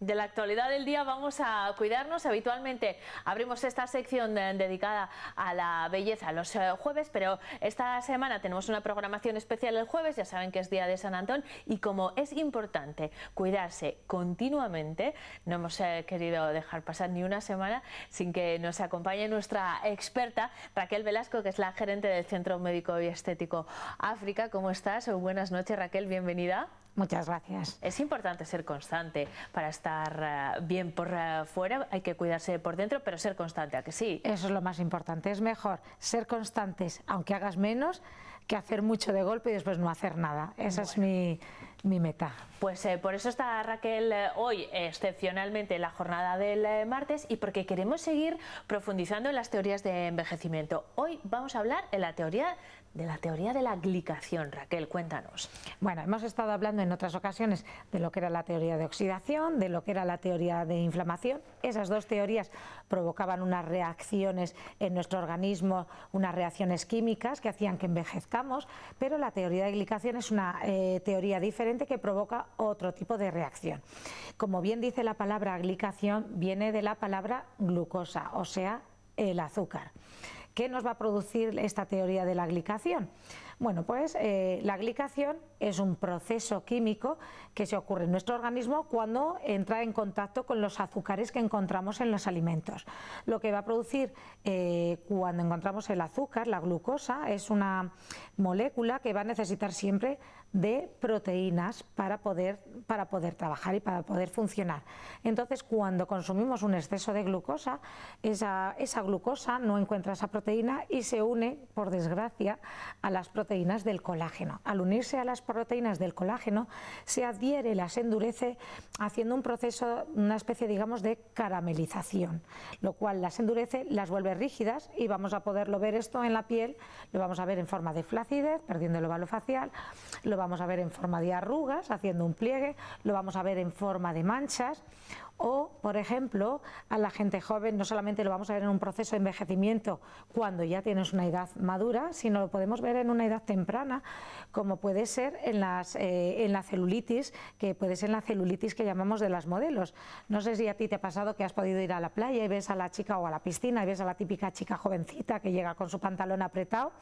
De la actualidad del día vamos a cuidarnos. Habitualmente abrimos esta sección eh, dedicada a la belleza los eh, jueves, pero esta semana tenemos una programación especial el jueves, ya saben que es Día de San Antón, y como es importante cuidarse continuamente, no hemos eh, querido dejar pasar ni una semana sin que nos acompañe nuestra experta Raquel Velasco, que es la gerente del Centro Médico y Estético África. ¿Cómo estás? Buenas noches Raquel, bienvenida. Muchas gracias. Es importante ser constante para estar eh, bien por eh, fuera, hay que cuidarse por dentro, pero ser constante, ¿a que sí? Eso es lo más importante, es mejor ser constantes, aunque hagas menos, que hacer mucho de golpe y después no hacer nada. Esa es mi, meta. Pues eh, por eso está Raquel hoy, excepcionalmente, en la jornada del martes y porque queremos seguir profundizando en las teorías de envejecimiento. Hoy vamos a hablar en la teoría de la teoría de la glicación. Raquel, cuéntanos. Bueno, hemos estado hablando en otras ocasiones de lo que era la teoría de oxidación, de lo que era la teoría de inflamación. Esas dos teorías provocaban unas reacciones en nuestro organismo, unas reacciones químicas que hacían que envejezcamos, pero la teoría de glicación es una eh, teoría diferente que provoca otro tipo de reacción. Como bien dice la palabra glicación, viene de la palabra glucosa, o sea, el azúcar. ¿Qué nos va a producir esta teoría de la glicación? Bueno, pues eh, la glicación es un proceso químico que se ocurre en nuestro organismo cuando entra en contacto con los azúcares que encontramos en los alimentos. Lo que va a producir eh, cuando encontramos el azúcar, la glucosa, es una molécula que va a necesitar siempre de proteínas para poder, para poder trabajar y para poder funcionar. Entonces, cuando consumimos un exceso de glucosa, esa, esa glucosa no encuentra esa proteína y se une, por desgracia, a las proteínas del colágeno. Al unirse a las proteínas del colágeno, se adhiere, las endurece, haciendo un proceso, una especie, digamos, de caramelización, lo cual las endurece, las vuelve rígidas y vamos a poderlo ver esto en la piel, lo vamos a ver en forma de flacidez, perdiendo el óvalo facial, lo vamos a ver en forma de arrugas, haciendo un pliegue, lo vamos a ver en forma de manchas o, por ejemplo, a la gente joven no solamente lo vamos a ver en un proceso de envejecimiento cuando ya tienes una edad madura, sino lo podemos ver en una edad temprana, como puede ser en, las, eh, en la celulitis, que puede ser la celulitis que llamamos de las modelos. No sé si a ti te ha pasado que has podido ir a la playa y ves a la chica o a la piscina y ves a la típica chica jovencita que llega con su pantalón apretado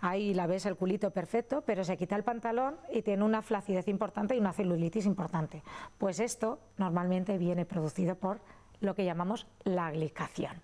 ahí la ves el culito perfecto, pero se quita el pantalón y tiene una flacidez importante y una celulitis importante. Pues esto normalmente viene producido por lo que llamamos la glicación.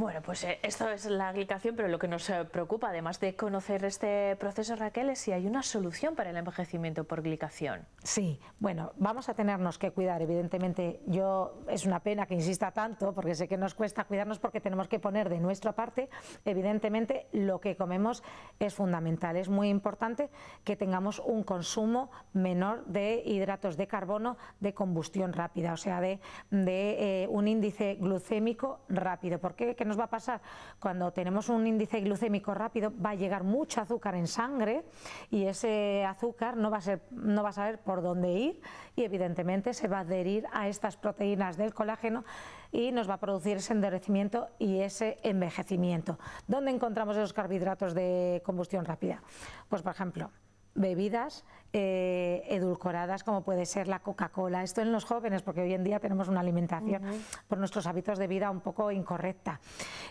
Bueno, pues eh, esto es la glicación, pero lo que nos eh, preocupa, además de conocer este proceso, Raquel, es si hay una solución para el envejecimiento por glicación. Sí, bueno, vamos a tenernos que cuidar, evidentemente. Yo es una pena que insista tanto, porque sé que nos cuesta cuidarnos porque tenemos que poner de nuestra parte, evidentemente, lo que comemos es fundamental. Es muy importante que tengamos un consumo menor de hidratos de carbono de combustión rápida, o sea, de, eh, un índice glucémico rápido. ¿Por qué? nos va a pasar? Cuando tenemos un índice glucémico rápido va a llegar mucho azúcar en sangre y ese azúcar no va a, ser, no va a saber por dónde ir y evidentemente se va a adherir a estas proteínas del colágeno y nos va a producir ese endurecimiento y ese envejecimiento. ¿Dónde encontramos esos carbohidratos de combustión rápida? Pues por ejemplo, bebidas eh, edulcoradas como puede ser la Coca-Cola, esto en los jóvenes, porque hoy en día tenemos una alimentación por nuestros hábitos de vida un poco incorrecta,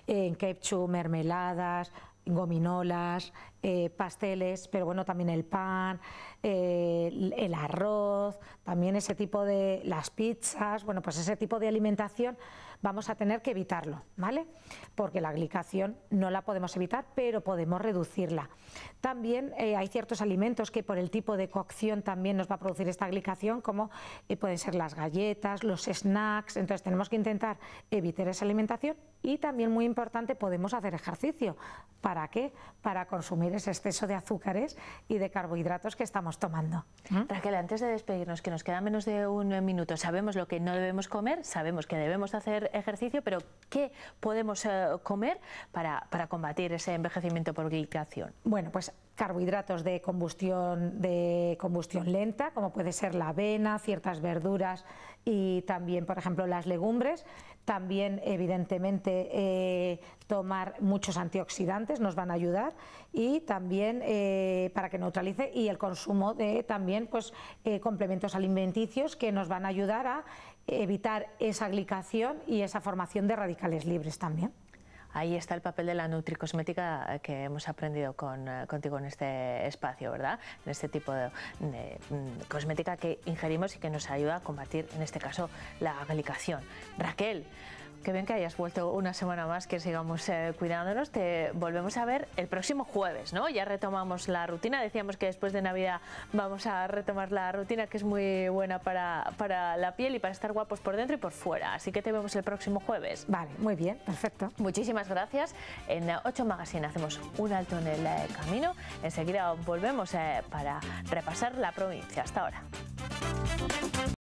eh, en ketchup, mermeladas, gominolas, eh, pasteles, pero bueno, también el pan, eh, el, arroz, también ese tipo de las pizzas, bueno, pues ese tipo de alimentación vamos a tener que evitarlo, ¿vale? Porque la glicación no la podemos evitar, pero podemos reducirla. También eh, hay ciertos alimentos que por el tipo de cocción también nos va a producir esta glicación, como pueden ser las galletas, los snacks, entonces tenemos que intentar evitar esa alimentación y también muy importante podemos hacer ejercicio. ¿Para qué? Para consumir ese exceso de azúcares y de carbohidratos que estamos tomando. Raquel, antes de despedirnos, que nos queda menos de un minuto, sabemos lo que no debemos comer, sabemos que debemos hacer ejercicio, pero ¿qué podemos eh, comer para, para combatir ese envejecimiento por glicación? Bueno, pues carbohidratos de combustión, de combustión lenta, como puede ser la avena, ciertas verduras y también, por ejemplo, las legumbres. También, evidentemente, eh, tomar muchos antioxidantes nos van a ayudar y también eh, para que neutralice y el consumo de también pues, eh, complementos alimenticios que nos van a ayudar a evitar esa glicación y esa formación de radicales libres también ahí está el papel de la nutricosmética eh, que hemos aprendido con, eh, contigo en este espacio, ¿verdad? En este tipo de, mm, cosmética que ingerimos y que nos ayuda a combatir, en este caso, la glicación. Raquel, Qué bien que hayas vuelto una semana más, que sigamos eh, cuidándonos. Te volvemos a ver el próximo jueves, ¿no? Ya retomamos la rutina. Decíamos que después de Navidad vamos a retomar la rutina, que es muy buena para, la piel y para estar guapos por dentro y por fuera. Así que te vemos el próximo jueves. Vale, muy bien, perfecto. Muchísimas gracias. En 8 Magazine hacemos un alto en el eh, camino. Enseguida volvemos eh, para repasar la provincia. Hasta ahora.